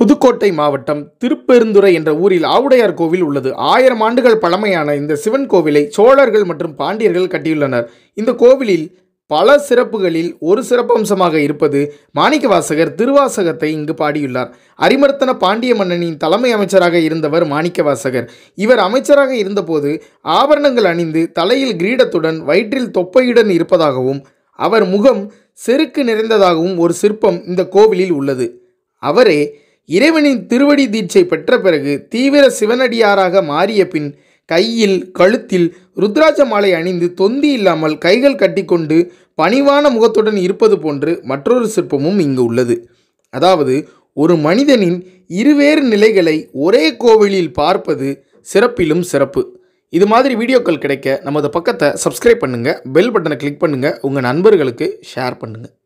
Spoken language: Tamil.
புதுக்கோட்டை மாவட்டம் திருப்பெருந்துறை என்ற ஊரில் ஆவுடையார் கோவில் உள்ளது ஆயிரம் ஆண்டுகள் பழமையான இந்த சிவன் கோவிலை சோழர்கள் மற்றும் பாண்டியர்கள் கட்டியுள்ளனர் இந்த கோவிலில் பல சிறப்புகளில் ஒரு சிறப்பம்சமாக இருப்பது மாணிக்கவாசகர் திருவாசகத்தை இங்கு பாடியுள்ளார் அரிமர்த்தன பாண்டிய மன்னனின் தலைமை அமைச்சராக இருந்தவர் மாணிக்கவாசகர் இவர் அமைச்சராக இருந்தபோது ஆபரணங்கள் அணிந்து தலையில் கிரீடத்துடன் வயிற்றில் தொப்பையுடன் இருப்பதாகவும் அவர் முகம் செருக்கு நிறைந்ததாகவும் ஒரு சிற்பம் இந்த கோவிலில் உள்ளது அவரே இறைவனின் திருவடி தீட்சை பெற்ற பிறகு தீவிர சிவனடியாராக மாறிய பின் கையில் கழுத்தில் ருத்ராஜ மாலை அணிந்து தொந்தி இல்லாமல் கைகள் கட்டிக்கொண்டு பணிவான முகத்துடன் இருப்பது போன்று மற்றொரு சிற்பமும் இங்கு உள்ளது அதாவது ஒரு மனிதனின் இருவேறு நிலைகளை ஒரே கோவிலில் பார்ப்பது சிறப்பிலும் சிறப்பு இது மாதிரி வீடியோக்கள் கிடைக்க நமது பக்கத்தை சப்ஸ்கிரைப் பண்ணுங்கள் பெல் பட்டனை கிளிக் பண்ணுங்கள் உங்கள் நண்பர்களுக்கு ஷேர் பண்ணுங்கள்